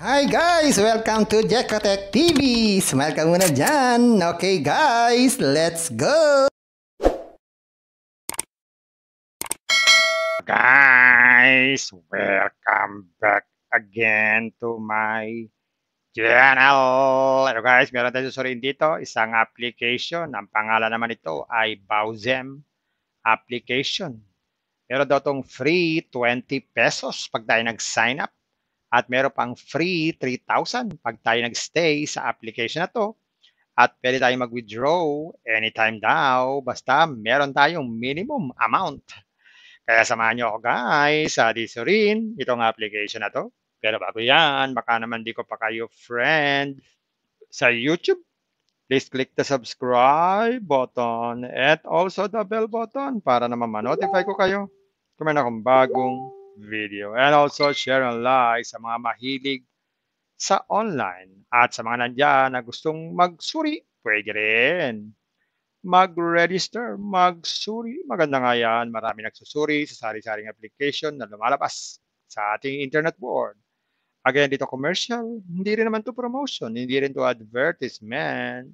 Hi guys! Welcome to Jekotech TV! Smile ka muna dyan! Okay guys, let's go! Guys, welcome back again to my channel! Ano guys, meron tayo susuriin dito, isang application. Ang pangalan naman ito ay Bowzem application. Meron daw itong free 20 pesos pag tayo nag-sign up at meron pang free 3,000 pag tayo nag-stay sa application na to. At pwede tayong mag-withdraw anytime daw. Basta meron tayong minimum amount. Kaya samahan nyo ako guys sa dito rin itong application na to. Pero bago yan, baka naman di ko pa kayo friend sa YouTube. Please click the subscribe button at also the bell button para naman ma-notify ko kayo kung meron akong bagong video. And also share and like sa mga mahilig sa online. At sa mga nandiyan na gustong magsuri, pwede rin. Mag-register, magsuri. Maganda nga yan. Marami nagsusuri sa sari-saring application na lumalabas sa ating internet board. Again, dito commercial, hindi rin naman to promotion, hindi rin to advertisement.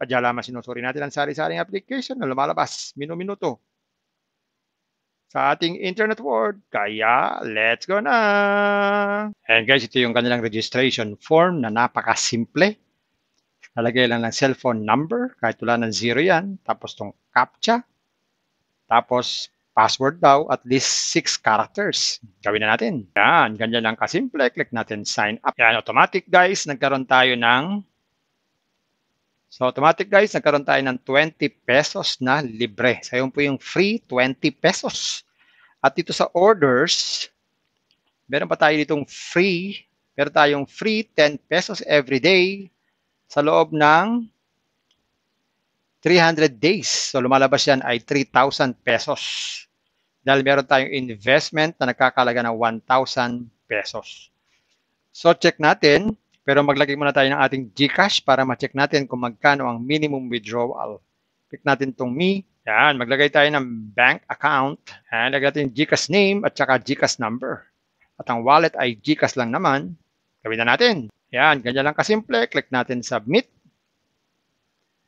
Sadya lamang sinusuri natin ang sari-saring application na lumalabas, minuminuto sa ating internet world. Kaya, let's go na! And guys, ito yung kanilang registration form na napakasimple. Nalagay lang ng cellphone number, kahit wala ng zero yan. Tapos tong CAPTCHA. Tapos password daw, at least 6 characters. Gawin na natin. Yan, ganyan lang kasimple. Click natin sign up. Yan, automatic guys. Nagkaroon tayo ng So automatic guys, nagkaroon tayo ng 20 pesos na libre. So yun po yung free 20 pesos. At dito sa orders, meron pa tayo ditong free, meron tayong free 10 pesos every day sa loob ng 300 days. So lumalabas yan ay 3,000 pesos. Dahil meron tayong investment na nakakalaga ng 1,000 pesos. So check natin pero maglagay muna tayo ng ating GCash para ma-check natin kung magkano ang minimum withdrawal. Click natin tong me. Yan, maglagay tayo ng bank account. Yan, lagay natin GCash name at saka GCash number. At ang wallet ay GCash lang naman. Gawin na natin. Yan, ganyan lang kasimple. Click natin submit.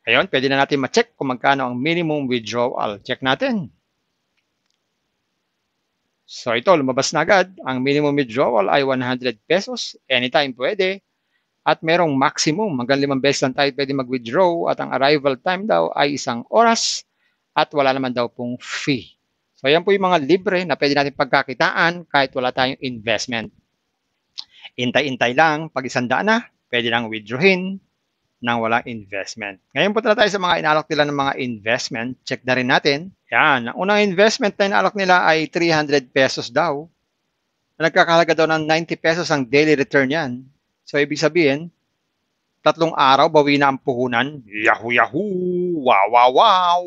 Ayun, pwede na natin ma-check kung magkano ang minimum withdrawal. Check natin. So ito, lumabas na agad. Ang minimum withdrawal ay 100 pesos. Anytime pwede at merong maximum. Hanggang limang beses lang tayo pwede mag-withdraw at ang arrival time daw ay isang oras at wala naman daw pong fee. So yan po yung mga libre na pwede natin pagkakitaan kahit wala tayong investment. Intay-intay lang, pag isanda na, pwede lang withdrawin nang walang investment. Ngayon po tala tayo sa mga inalok nila ng mga investment. Check na rin natin. Yan. Ang unang investment na inalok nila ay 300 pesos daw. Nagkakahalaga daw ng 90 pesos ang daily return yan. So, ibig sabihin, tatlong araw, bawi na ang puhunan. Yahoo, yahoo! Wow, wow, wow!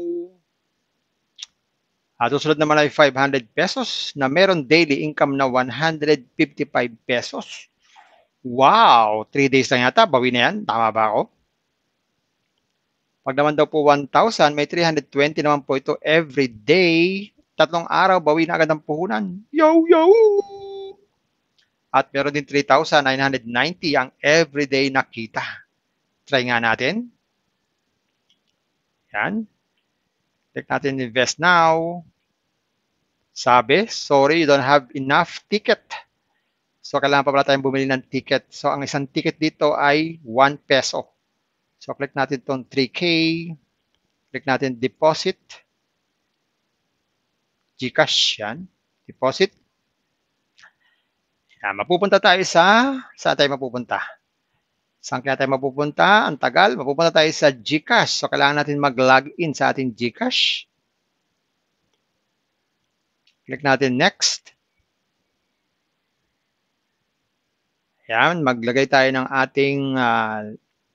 At usunod naman ay 500 pesos na meron daily income na 155 pesos. Wow! 3 days lang yata. Bawi na yan. Tama ba ako? Pag naman daw po 1,000, may 320 naman po ito every day. Tatlong araw, bawi na agad ang puhunan. Yow, yow! At meron din 3,990 ang everyday na kita. Try nga natin. Yan. Click natin invest now. Sabi, sorry, you don't have enough ticket. So, kailangan pa pala tayong bumili ng ticket. So, ang isang ticket dito ay 1 peso. So, click natin itong 3K. Click natin deposit. Gcash yan. Deposit. Yan, ah, mapupunta tayo sa, saan tayo mapupunta? Saan kaya tayo mapupunta? Ang tagal, mapupunta tayo sa GCash. So, kailangan natin mag-log in sa ating GCash. Click natin next. Yan, maglagay tayo ng ating, uh,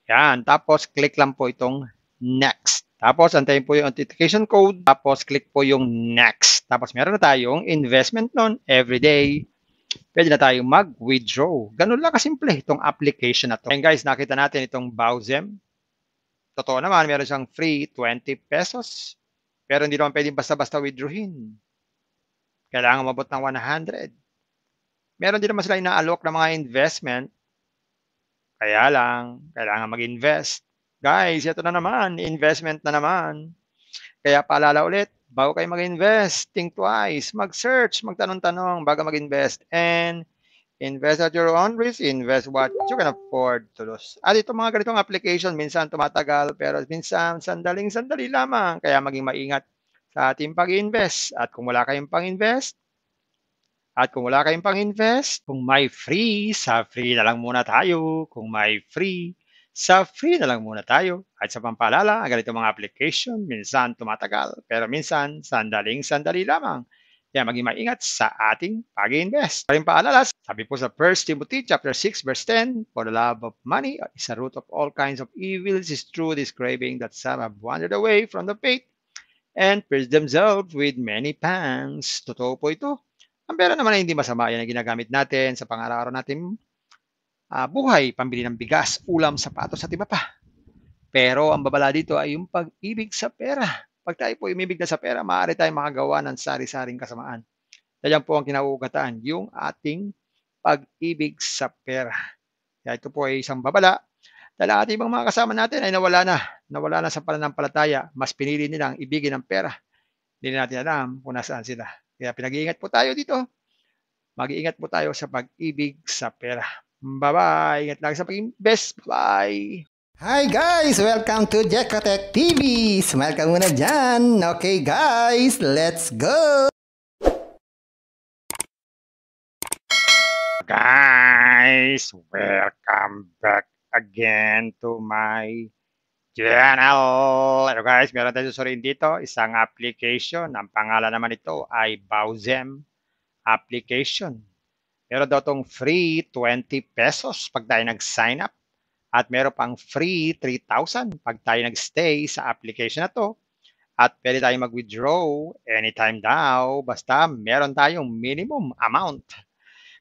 yan, tapos click lang po itong next. Tapos, antayin po yung authentication code. Tapos, click po yung next. Tapos, meron na tayong investment noon every day pwede na tayong mag-withdraw. Ganun lang kasimple itong application na to. And guys, nakita natin itong Bauzem. Totoo naman, meron siyang free 20 pesos. Pero hindi naman pwedeng basta-basta withdrawin. Kailangan mabot ng 100. Meron din naman sila inaalok ng mga investment. Kaya lang, kailangan mag-invest. Guys, ito na naman, investment na naman. Kaya paalala ulit, Bago kayo mag-invest, think twice, mag-search, magtanong-tanong bago mag-invest. And invest at your own risk, invest what you can afford to lose. At itong mga ganitong application, minsan tumatagal, pero minsan sandaling-sandali lamang. Kaya maging maingat sa ating pag-invest. At kung wala kayong pang-invest, at kung wala kayong pang-invest, kung may free, sa free na lang muna tayo. Kung may free, sa free na lang muna tayo. At sa pampalala, ang ganitong mga application minsan tumatagal, pero minsan sandaling sandali lamang. Kaya maging maingat sa ating pag-invest. Paring paalala, sabi po sa 1 Timothy chapter 6 verse 10, For the love of money is a root of all kinds of evils, is true describing that some have wandered away from the faith and pierced themselves with many pangs. Totoo po ito. Ang pera naman ay hindi masama yan ang ginagamit natin sa pang-araw-araw natin uh, buhay, pambili ng bigas, ulam, sapatos at iba pa. Pero ang babala dito ay yung pag-ibig sa pera. Pag tayo po umibig na sa pera, maaari tayong makagawa ng sari-saring kasamaan. Diyan po ang kinauugatan, yung ating pag-ibig sa pera. Kaya ito po ay isang babala. Dahil ating ibang mga kasama natin ay nawala na. Nawala na sa pananampalataya. Mas pinili nilang ibigin ang pera. Hindi natin alam kung nasaan sila. Kaya pinag-iingat po tayo dito. Mag-iingat po tayo sa pag-ibig sa pera. Bye-bye. Ingat lang sa pagiging best. Bye-bye. Hi guys! Welcome to Jekotech TV! Smile ka muna dyan! Okay guys, let's go! Guys, welcome back again to my channel! Ano guys, meron tayo susuriin dito. Isang application. Ang pangalan naman ito ay Bowzem Application meron daw tong free 20 pesos pag tayo nag-sign up at meron pang free 3,000 pag tayo nag-stay sa application na to at pwede tayong mag-withdraw anytime daw basta meron tayong minimum amount.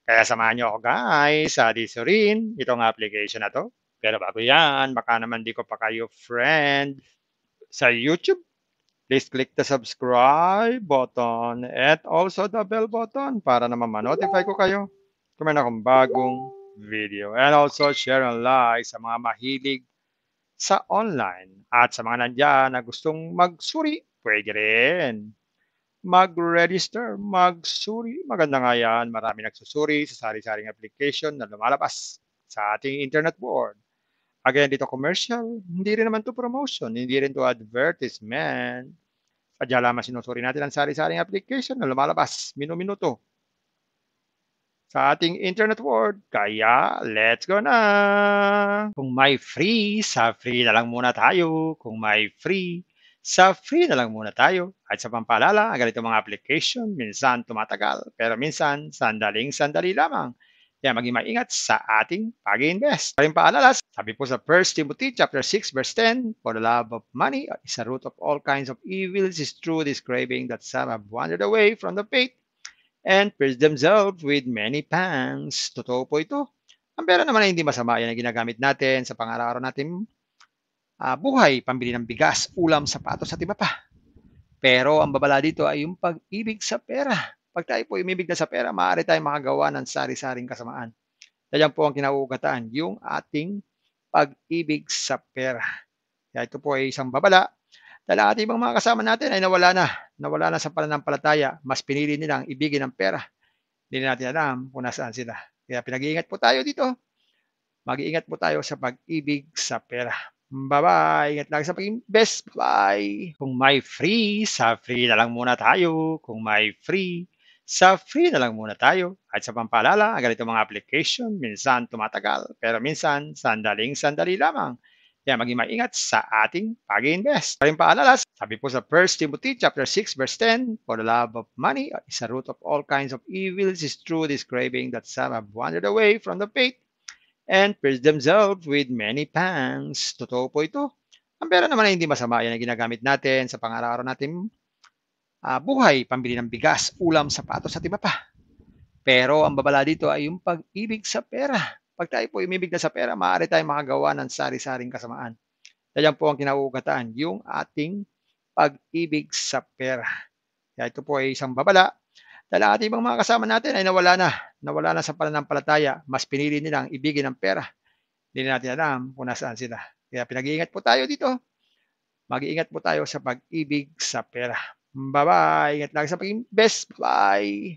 Kaya samahan nyo ako guys sa ah, dito rin itong application na to. Pero bago yan, baka naman di ko pa kayo friend sa YouTube. Please click the subscribe button at also the bell button para naman ma-notify ko kayo meron akong bagong video. And also, share and like sa mga mahilig sa online. At sa mga nandiyan na gustong magsuri, pwede rin. Mag-register, magsuri. Maganda nga yan. Marami nagsusuri sa sari-saring application na lumalabas sa ating internet board. Again, dito commercial. Hindi rin naman to promotion. Hindi rin to advertisement. Sadya lamang sinusuri natin ang sari-saring application na lumalabas. Minuminuto sa ating internet world. Kaya, let's go na! Kung may free, sa free na lang muna tayo. Kung may free, sa free na lang muna tayo. At sa pampalala, ang ganito mga application, minsan tumatagal, pero minsan sandaling-sandali lamang. Kaya maging maingat sa ating pag-invest. Kaling paalala, sabi po sa 1 Timothy chapter 6 verse 10, For the love of money is a root of all kinds of evils. is true, describing that some have wandered away from the faith and pierce themselves with many pangs. Totoo po ito. Ang pera naman ay hindi masama. Yan ang ginagamit natin sa pangaraw-araw natin uh, buhay, pambili ng bigas, ulam, sapatos at iba pa. Pero ang babala dito ay yung pag-ibig sa pera. Pag tayo po umibig na sa pera, maaari tayong makagawa ng sari-saring kasamaan. Kaya po ang kinauugataan, yung ating pag-ibig sa pera. Kaya ito po ay isang babala dahil ang ating mga kasama natin ay nawala na, nawala na sa pananampalataya, mas pinili nilang ibigin ang pera. Hindi natin alam kung nasaan sila. Kaya pinag-iingat po tayo dito. Mag-iingat po tayo sa pag-ibig sa pera. Bye-bye. Ingat lang sa pagiging best. Bye. Kung may free, sa free na lang muna tayo. Kung may free, sa free na lang muna tayo. At sa pampalala, ang ganito mga application, minsan tumatagal, pero minsan sandaling-sandali lamang. Kaya maging maingat sa ating pag-invest. Kaling paalala, sabi po sa 1 Timothy chapter 6 verse 10, For the love of money is a root of all kinds of evils. is true this craving that some have wandered away from the faith and pierced themselves with many pangs. Totoo po ito. Ang pera naman ay hindi masama. Yan ang ginagamit natin sa pang-araw-araw natin uh, ah, buhay, pambili ng bigas, ulam, sapatos at iba pa. Pero ang babala dito ay yung pag-ibig sa pera pag tayo po umibig na sa pera, maaari tayong makagawa ng sari-saring kasamaan. Yan po ang kinaugatan, yung ating pag-ibig sa pera. Kaya ito po ay isang babala. Dahil ang ating mga kasama natin ay nawala na. Nawala na sa pananampalataya. Mas pinili nilang ibigin ang pera. Hindi natin alam kung nasaan sila. Kaya pinag-iingat po tayo dito. Mag-iingat po tayo sa pag-ibig sa pera. Bye-bye. Ingat lang sa pag-invest. Bye.